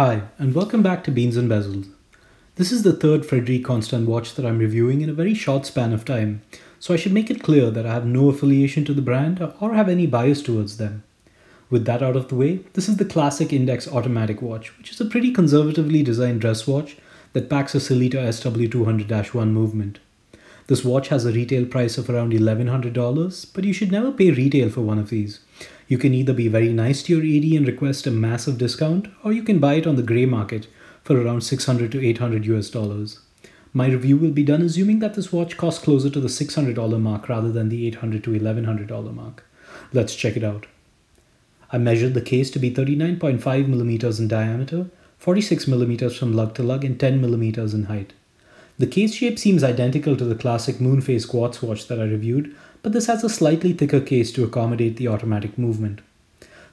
Hi, and welcome back to Beans and Bezels. This is the third Frederic Constant watch that I'm reviewing in a very short span of time, so I should make it clear that I have no affiliation to the brand or have any bias towards them. With that out of the way, this is the classic Index Automatic watch, which is a pretty conservatively designed dress watch that packs a Sellita SW200-1 movement. This watch has a retail price of around $1,100, but you should never pay retail for one of these. You can either be very nice to your AD and request a massive discount, or you can buy it on the grey market for around 600 to 800 US dollars. My review will be done assuming that this watch costs closer to the $600 mark rather than the $800 to $1,100 mark. Let's check it out. I measured the case to be 39.5 millimeters in diameter, 46 millimeters from lug to lug, and 10 millimeters in height. The case shape seems identical to the classic moon phase quartz watch that I reviewed, but this has a slightly thicker case to accommodate the automatic movement.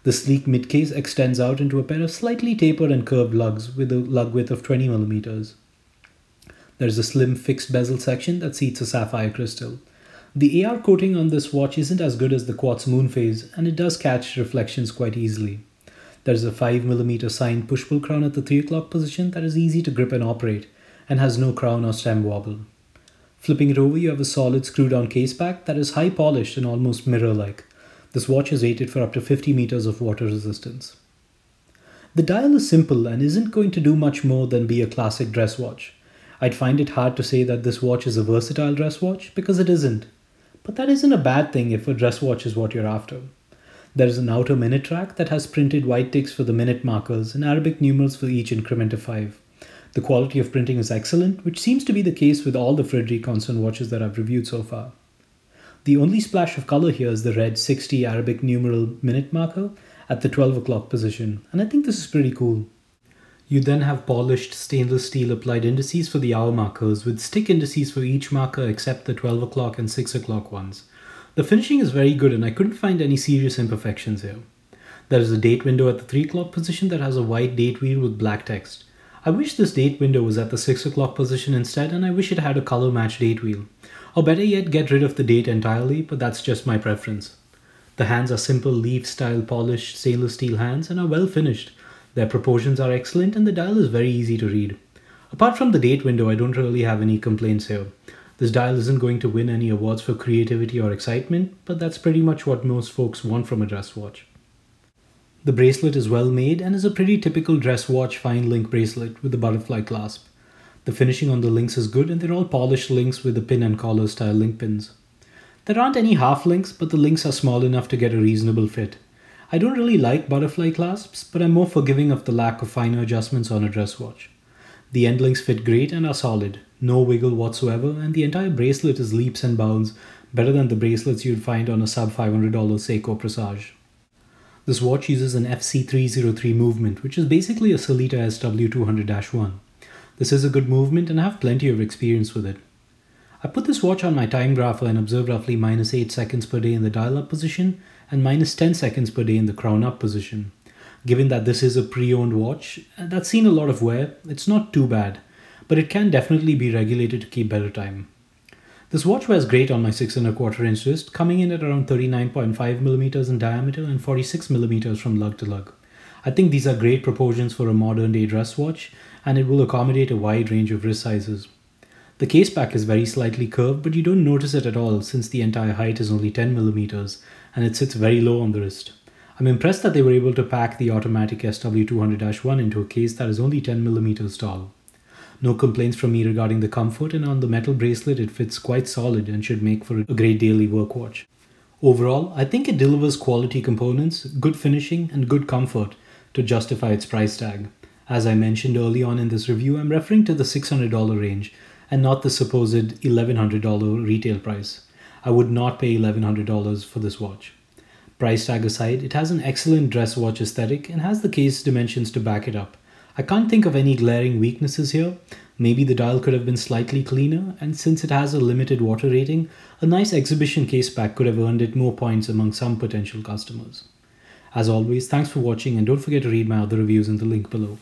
The sleek mid case extends out into a pair of slightly tapered and curved lugs with a lug width of 20 millimeters. There's a slim fixed bezel section that seats a sapphire crystal. The AR coating on this watch isn't as good as the quartz moon phase, and it does catch reflections quite easily. There's a 5mm signed push-pull crown at the 3 o'clock position that is easy to grip and operate, and has no crown or stem wobble. Flipping it over, you have a solid screw-down case back that is high polished and almost mirror-like. This watch is rated for up to 50 meters of water resistance. The dial is simple and isn't going to do much more than be a classic dress watch. I'd find it hard to say that this watch is a versatile dress watch because it isn't. But that isn't a bad thing if a dress watch is what you're after. There is an outer minute track that has printed white ticks for the minute markers and Arabic numerals for each increment of 5. The quality of printing is excellent, which seems to be the case with all the Frederic Constant watches that I've reviewed so far. The only splash of color here is the red 60 Arabic numeral minute marker at the 12 o'clock position, and I think this is pretty cool. You then have polished stainless steel applied indices for the hour markers, with stick indices for each marker except the 12 o'clock and 6 o'clock ones. The finishing is very good and I couldn't find any serious imperfections here. There is a date window at the 3 o'clock position that has a white date wheel with black text. I wish this date window was at the 6 o'clock position instead and I wish it had a color match date wheel. Or better yet, get rid of the date entirely, but that's just my preference. The hands are simple leaf style polished stainless steel hands and are well finished. Their proportions are excellent and the dial is very easy to read. Apart from the date window, I don't really have any complaints here. This dial isn't going to win any awards for creativity or excitement, but that's pretty much what most folks want from a dress watch. The bracelet is well made and is a pretty typical dress watch fine link bracelet with a butterfly clasp. The finishing on the links is good and they're all polished links with the pin and collar style link pins. There aren't any half links, but the links are small enough to get a reasonable fit. I don't really like butterfly clasps, but I'm more forgiving of the lack of finer adjustments on a dress watch. The end links fit great and are solid, no wiggle whatsoever, and the entire bracelet is leaps and bounds better than the bracelets you'd find on a sub $500 Seiko Presage. This watch uses an FC303 movement, which is basically a Solita SW200-1. This is a good movement and I have plenty of experience with it. I put this watch on my time grapher and observed roughly minus 8 seconds per day in the dial-up position and minus 10 seconds per day in the crown-up position. Given that this is a pre-owned watch uh, that's seen a lot of wear, it's not too bad, but it can definitely be regulated to keep better time. This watch wears great on my 6 and a quarter inch wrist, coming in at around 39.5 millimeters in diameter and 46 millimeters from lug to lug. I think these are great proportions for a modern day dress watch, and it will accommodate a wide range of wrist sizes. The case back is very slightly curved, but you don't notice it at all since the entire height is only 10 millimeters, and it sits very low on the wrist. I'm impressed that they were able to pack the automatic SW200-1 into a case that is only 10 millimeters tall. No complaints from me regarding the comfort, and on the metal bracelet, it fits quite solid and should make for a great daily work watch. Overall, I think it delivers quality components, good finishing, and good comfort to justify its price tag. As I mentioned early on in this review, I'm referring to the $600 range and not the supposed $1,100 retail price. I would not pay $1,100 for this watch. Price tag aside, it has an excellent dress watch aesthetic and has the case dimensions to back it up. I can't think of any glaring weaknesses here. Maybe the dial could have been slightly cleaner, and since it has a limited water rating, a nice exhibition case pack could have earned it more points among some potential customers. As always, thanks for watching and don't forget to read my other reviews in the link below.